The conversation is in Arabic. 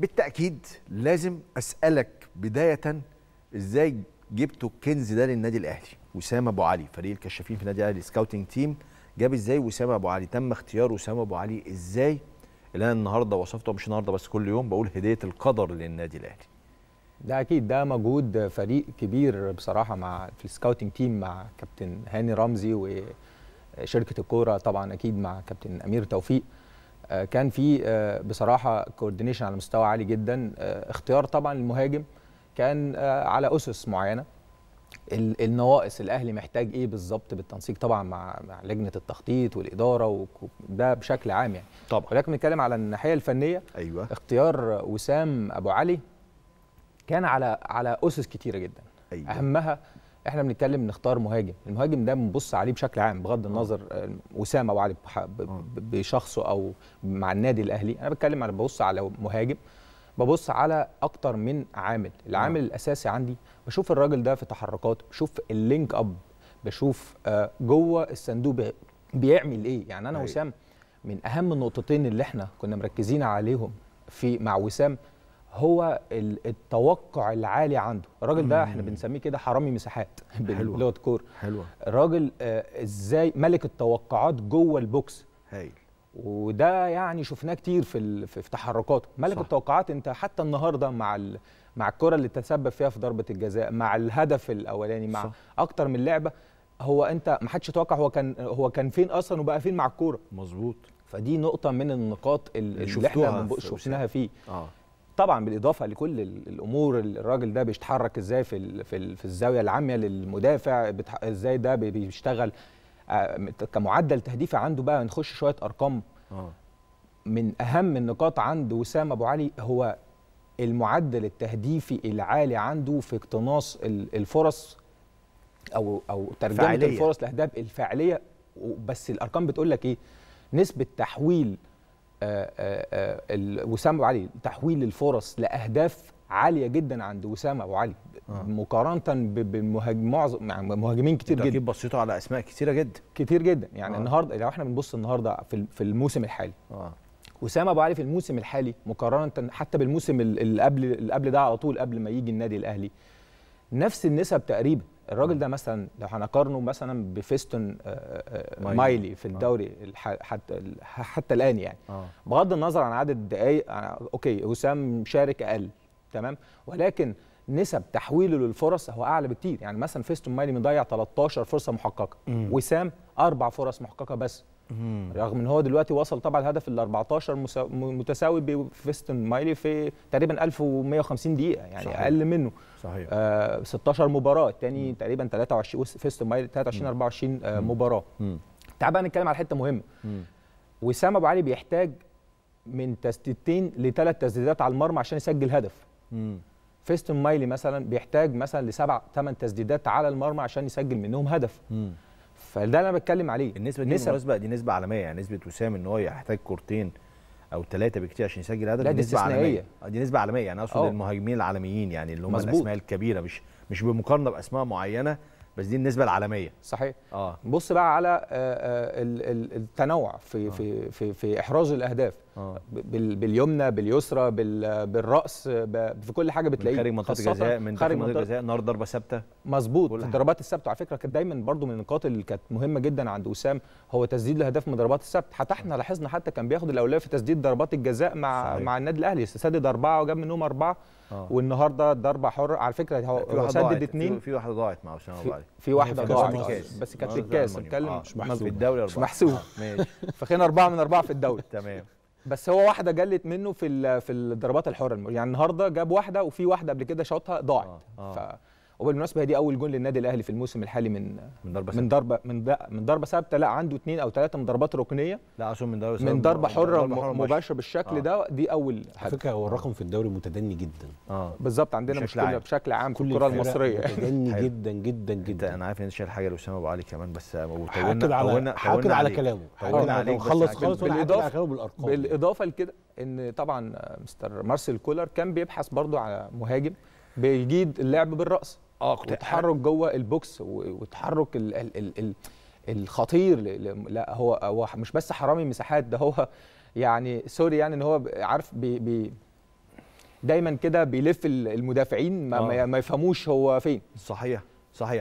بالتاكيد لازم اسالك بدايه ازاي جبتوا الكنز ده للنادي الاهلي وسام ابو علي فريق الكشافين في النادي الاهلي سكاوتنج تيم جاب ازاي وسام ابو علي تم اختيار وسام ابو علي ازاي اللي انا النهارده وصفته مش النهارده بس كل يوم بقول هديه القدر للنادي الاهلي ده اكيد ده مجهود فريق كبير بصراحه مع في السكاوتنج تيم مع كابتن هاني رمزي وشركه الكوره طبعا اكيد مع كابتن امير توفيق آه، كان في آه، بصراحه كوردينيشن على مستوى عالي جدا آه، اختيار طبعا المهاجم كان على اسس معينه النواقص الاهلي محتاج ايه بالظبط بالتنسيق طبعا مع مع لجنه التخطيط والاداره وده بشكل عام يعني طبعا ولكن بنتكلم على الناحيه الفنيه ايوه اختيار وسام ابو علي كان على على اسس كتيره جدا أيوة. اهمها احنا بنتكلم نختار مهاجم المهاجم ده بنبص عليه بشكل عام بغض آه. النظر آه، وسام او علي آه. بشخصه او مع النادي الاهلي انا بتكلم على ببص على مهاجم ببص على اكتر من عامل العامل أوه. الاساسي عندي بشوف الراجل ده في تحركاته بشوف اللينك اب بشوف جوه الصندوق بيعمل ايه يعني انا أيوة. وسام من اهم النقطتين اللي احنا كنا مركزين عليهم في مع وسام هو التوقع العالي عنده الراجل ده احنا بنسميه كده حرامي مساحات حلوة الكوره حلوه الراجل آه، ازاي ملك التوقعات جوه البوكس هايل وده يعني شفناه كتير في في تحركاته ملك صح. التوقعات انت حتى النهارده مع مع الكره اللي تسبب فيها في ضربه الجزاء مع الهدف الاولاني مع صح. اكتر من لعبه هو انت ما حدش يتوقع هو كان هو كان فين اصلا وبقى فين مع الكوره مظبوط فدي نقطه من النقاط اللي احنا شفناها فيه آه. طبعا بالاضافه لكل الامور الراجل ده بيتحرك ازاي في في الزاويه العاميه للمدافع ازاي ده بيشتغل آه، كمعدل تهديفي عنده بقى نخش شويه ارقام آه. من اهم النقاط عند وسام ابو علي هو المعدل التهديفي العالي عنده في اقتناص الفرص او او ترجمه الفرص لاهداف الفعليه بس الارقام بتقول لك ايه نسبه تحويل آه، آه، آه، وسام ابو علي تحويل الفرص لاهداف عاليه جدا عند وسام ابو علي آه. مقارنه بمهاجم معظم يعني مهاجمين كتير جدا اكيد بصيتوا على اسماء كتيره جدا كتير جدا يعني آه. النهارده لو احنا بنبص النهارده في الموسم الحالي آه. وسام ابو علي في الموسم الحالي مقارنه حتى بالموسم اللي قبل اللي قبل ده على طول قبل ما يجي النادي الاهلي نفس النسب تقريبا الراجل ده مثلا لو هنقارنه مثلا بفيستون آه، آه، آه، مايلي في الدوري حتى حتى الان يعني آه. بغض النظر عن عدد الدقائق اوكي وسام شارك اقل تمام ولكن نسب تحويله للفرص هو اعلى بكتير يعني مثلا فيستون مايلي مضيع 13 فرصه محققه وسام اربع فرص محققه بس رغم ان هو دلوقتي وصل طبعا الهدف ال 14 متساوي بفيستون مايلي في تقريبا 1150 دقيقه يعني صحيح. اقل منه صحيح آه 16 مباراه الثاني تقريبا 23 فيستون مايلي 23 24 آه مباراه تعال بقى نتكلم على حته مهمه وسام ابو علي بيحتاج من تسديدتين لثلاث تسديدات على المرمى عشان يسجل هدف مم. فيستون مايلي مثلا بيحتاج مثلا لسبع ثمان تسديدات على المرمى عشان يسجل منهم هدف مم. فده انا بتكلم عليه النسبه دي بالمناسبه دي نسبه عالميه يعني نسبه وسام ان هو يحتاج كورتين او ثلاثه بكتير عشان يسجل هدف دي نسبه عالميه آه، دي نسبه عالميه يعني اقصد المهاجمين العالميين يعني اللي هم الاسماء الكبيره مش مش بمقارنه باسماء معينه بس دي النسبه العالميه صحيح اه بص بقى على آه، آه، التنوع في آه. في في في احراز الاهداف آه. باليمنى باليسرى بالراس في كل حاجه بتلاقيه خارج منطقه الجزاء من خارج منطقه الجزاء نار ضربه ثابته مظبوط الضربات الثابته على فكره كانت دايما برضو من النقاط اللي كانت مهمه جدا عند وسام هو تسديد الاهداف من ضربات الثابته حتى احنا لاحظنا حتى كان بياخد الاولويه في تسديد ضربات الجزاء مع صحيح. مع النادي الاهلي سدد اربعه وجاب منهم اربعه آه. والنهارده ضربه حر على فكره هو سدد اثنين في واحده ضاعت مع عشان ابو في واحده ضاعت بس كانت آه، في الكاس بتكلم آه. مش محسوب في الدوري مش محسوب ماشي فخينا اربعه من اربعه في الدوري تمام بس هو واحده جلت منه في في الضربات الحره يعني النهارده جاب واحده وفي واحده قبل كده شاطها ضاعت وبالمناسبه دي اول جون للنادي الاهلي في الموسم الحالي من من ضربه من ضربه من ضربه من ضربه ثابته لا عنده اثنين او ثلاثه من ضربات ركنيه لا عشان من ضربه من ضربه حره مباشره بالشكل آه. ده دي اول حاجه فكره هو الرقم في الدوري متدني جدا اه بالظبط عندنا مشكله عام. بشكل عام في الكره المصريه متدني جدا جدا جدا انا عارف ان انت شايل حاجه لاسامه ابو علي كمان بس هاكد على هاكد على كلامه خلص خالص على كلامه بالارقام بالاضافه لكده ان طبعا مستر مارسيل كولر كان بيبحث برضه على مهاجم بيجيد اللعب بالراس اه كنت وتحرك جوه البوكس وتحرك ال ال ال ال الخطير لا هو هو مش بس حرامي مساحات ده هو يعني سوري يعني ان هو عارف بي بي دايما كده بيلف المدافعين ما, آه. ما يفهموش هو فين صحيح صحيح